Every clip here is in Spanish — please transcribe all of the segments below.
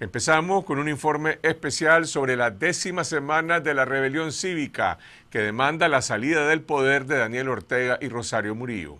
Empezamos con un informe especial sobre la décima semana de la rebelión cívica que demanda la salida del poder de Daniel Ortega y Rosario Murillo.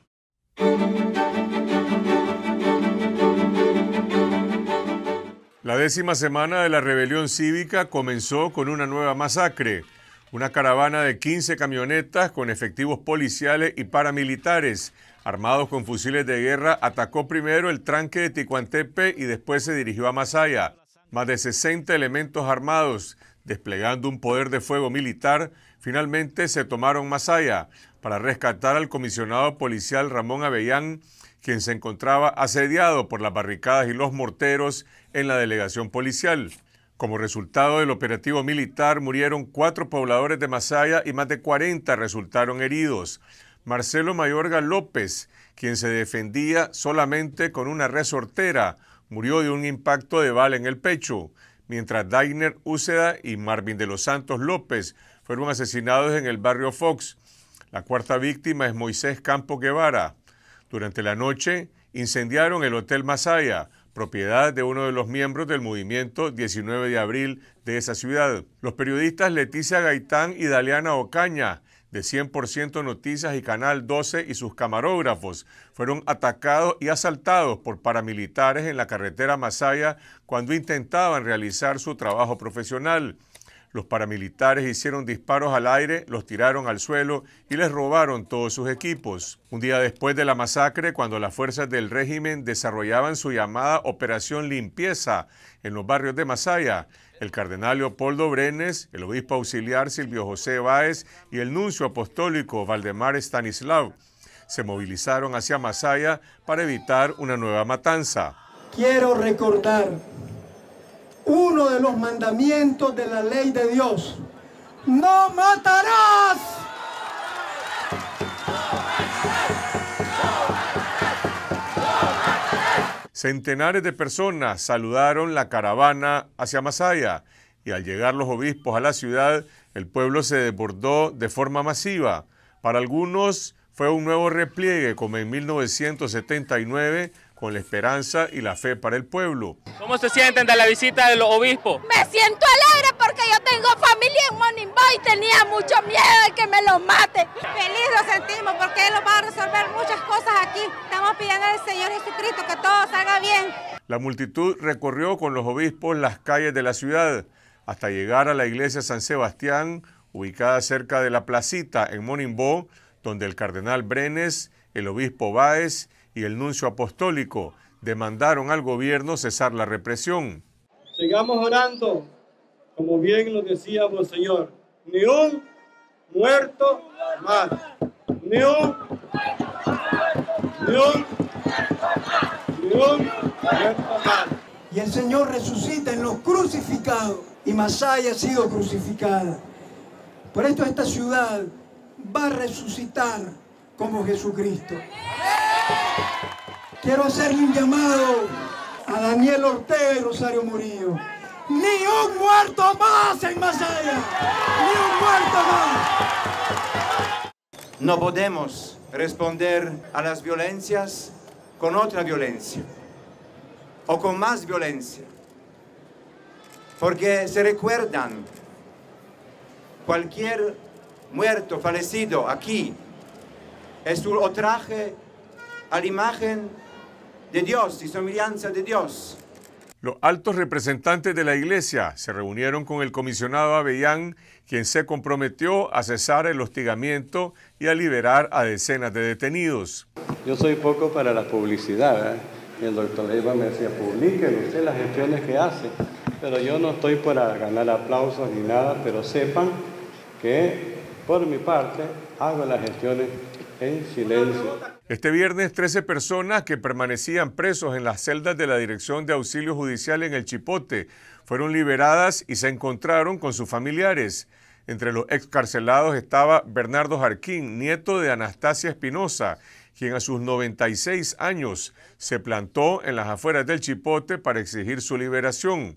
La décima semana de la rebelión cívica comenzó con una nueva masacre. Una caravana de 15 camionetas con efectivos policiales y paramilitares armados con fusiles de guerra atacó primero el tranque de Ticuantepe y después se dirigió a Masaya más de 60 elementos armados desplegando un poder de fuego militar, finalmente se tomaron Masaya para rescatar al comisionado policial Ramón Avellán, quien se encontraba asediado por las barricadas y los morteros en la delegación policial. Como resultado del operativo militar murieron cuatro pobladores de Masaya y más de 40 resultaron heridos. Marcelo Mayorga López, quien se defendía solamente con una resortera, murió de un impacto de bala en el pecho, mientras Dainer Úceda y Marvin de los Santos López fueron asesinados en el barrio Fox. La cuarta víctima es Moisés Campo Guevara. Durante la noche incendiaron el Hotel Masaya, propiedad de uno de los miembros del movimiento 19 de abril de esa ciudad. Los periodistas Leticia Gaitán y Daliana Ocaña de 100% Noticias y Canal 12 y sus camarógrafos fueron atacados y asaltados por paramilitares en la carretera Masaya cuando intentaban realizar su trabajo profesional. Los paramilitares hicieron disparos al aire, los tiraron al suelo y les robaron todos sus equipos. Un día después de la masacre, cuando las fuerzas del régimen desarrollaban su llamada Operación Limpieza en los barrios de Masaya, el cardenal Leopoldo Brenes, el obispo auxiliar Silvio José Báez y el nuncio apostólico Valdemar Stanislav se movilizaron hacia Masaya para evitar una nueva matanza. Quiero recordar uno de los mandamientos de la ley de Dios. No matarás. Centenares de personas saludaron la caravana hacia Masaya y al llegar los obispos a la ciudad, el pueblo se desbordó de forma masiva. Para algunos fue un nuevo repliegue como en 1979 con la esperanza y la fe para el pueblo. ¿Cómo se sienten de la visita de los obispos? Me siento alegre porque yo tengo familia en Monimbo y tenía mucho miedo de que me los mate. Feliz lo sentimos porque Él nos va a resolver muchas cosas aquí. Estamos pidiendo al Señor Jesucristo que todo salga bien. La multitud recorrió con los obispos las calles de la ciudad hasta llegar a la iglesia San Sebastián, ubicada cerca de la placita en Monimbó, donde el cardenal Brenes, el obispo Báez el nuncio apostólico demandaron al gobierno cesar la represión. Sigamos orando, como bien lo decíamos señor ni un muerto más, ni un, ni un, ni un muerto más. Y el Señor resucita en los crucificados, y Masaya ha sido crucificada. Por esto esta ciudad va a resucitar como Jesucristo. Quiero hacerle un llamado a Daniel Ortega y Rosario Murillo. ¡Ni un muerto más en Masaya! ¡Ni un muerto más! No podemos responder a las violencias con otra violencia o con más violencia, porque se recuerdan cualquier muerto, fallecido aquí, es un ultraje a la imagen de Dios y de Dios. Los altos representantes de la Iglesia se reunieron con el comisionado Avellán, quien se comprometió a cesar el hostigamiento y a liberar a decenas de detenidos. Yo soy poco para la publicidad. ¿eh? el doctor Leiva me decía, publiquen ustedes las gestiones que hace, Pero yo no estoy para ganar aplausos ni nada, pero sepan que por mi parte hago las gestiones en silencio. Este viernes, 13 personas que permanecían presos en las celdas de la Dirección de Auxilio Judicial en el Chipote fueron liberadas y se encontraron con sus familiares. Entre los excarcelados estaba Bernardo Jarquín, nieto de Anastasia Espinosa, quien a sus 96 años se plantó en las afueras del Chipote para exigir su liberación.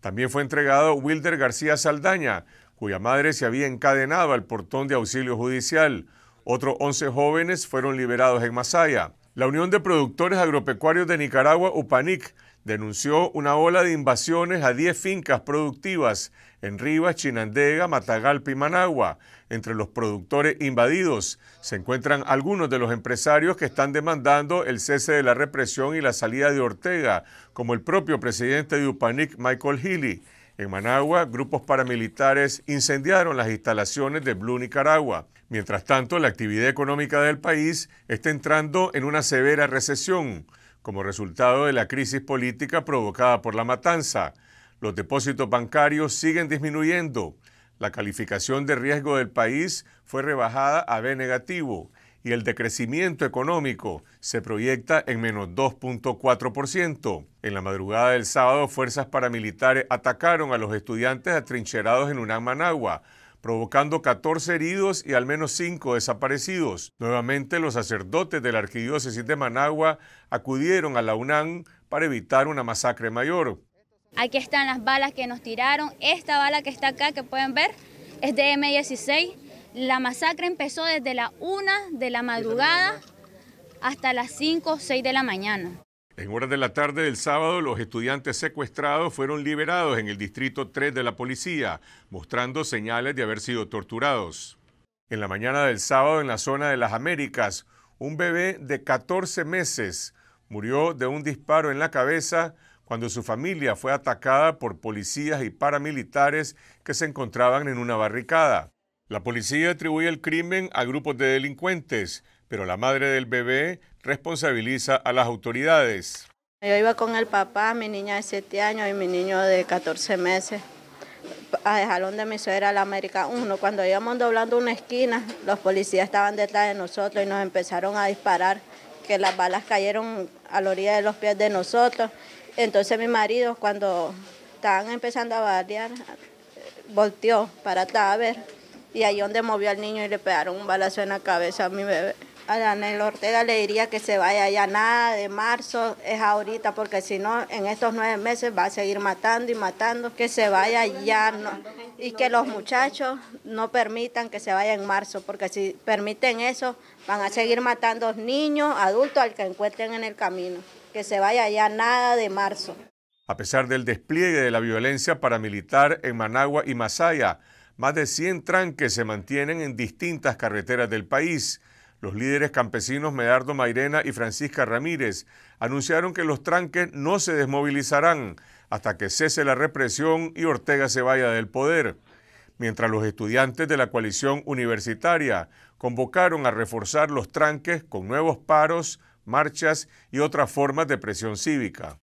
También fue entregado Wilder García Saldaña, cuya madre se había encadenado al portón de auxilio judicial. Otros 11 jóvenes fueron liberados en Masaya. La Unión de Productores Agropecuarios de Nicaragua, UPANIC, denunció una ola de invasiones a 10 fincas productivas en Rivas, Chinandega, Matagalpa y Managua. Entre los productores invadidos se encuentran algunos de los empresarios que están demandando el cese de la represión y la salida de Ortega, como el propio presidente de UPANIC, Michael Healy. En Managua, grupos paramilitares incendiaron las instalaciones de Blue Nicaragua. Mientras tanto, la actividad económica del país está entrando en una severa recesión como resultado de la crisis política provocada por la matanza. Los depósitos bancarios siguen disminuyendo. La calificación de riesgo del país fue rebajada a B negativo y el decrecimiento económico se proyecta en menos 2.4%. En la madrugada del sábado, fuerzas paramilitares atacaron a los estudiantes atrincherados en UNAM Managua, provocando 14 heridos y al menos 5 desaparecidos. Nuevamente, los sacerdotes de la Arquidiócesis de Managua acudieron a la UNAM para evitar una masacre mayor. Aquí están las balas que nos tiraron. Esta bala que está acá, que pueden ver, es de M16 la masacre empezó desde la 1 de la madrugada hasta las 5 o 6 de la mañana. En horas de la tarde del sábado, los estudiantes secuestrados fueron liberados en el Distrito 3 de la policía, mostrando señales de haber sido torturados. En la mañana del sábado, en la zona de las Américas, un bebé de 14 meses murió de un disparo en la cabeza cuando su familia fue atacada por policías y paramilitares que se encontraban en una barricada. La policía atribuye el crimen a grupos de delincuentes, pero la madre del bebé responsabiliza a las autoridades. Yo iba con el papá, mi niña de 7 años y mi niño de 14 meses a jalón de mi suegra la América 1. Cuando íbamos doblando una esquina, los policías estaban detrás de nosotros y nos empezaron a disparar, que las balas cayeron a la orilla de los pies de nosotros. Entonces mi marido, cuando estaban empezando a balear, volteó para estar a ver y ahí donde movió al niño y le pegaron un balazo en la cabeza a mi bebé. A Daniel Ortega le diría que se vaya ya nada de marzo, es ahorita, porque si no, en estos nueve meses va a seguir matando y matando, que se vaya ya no, y que los muchachos no permitan que se vaya en marzo, porque si permiten eso, van a seguir matando niños, adultos, al que encuentren en el camino, que se vaya ya nada de marzo. A pesar del despliegue de la violencia paramilitar en Managua y Masaya, más de 100 tranques se mantienen en distintas carreteras del país. Los líderes campesinos Medardo Mairena y Francisca Ramírez anunciaron que los tranques no se desmovilizarán hasta que cese la represión y Ortega se vaya del poder. Mientras los estudiantes de la coalición universitaria convocaron a reforzar los tranques con nuevos paros, marchas y otras formas de presión cívica.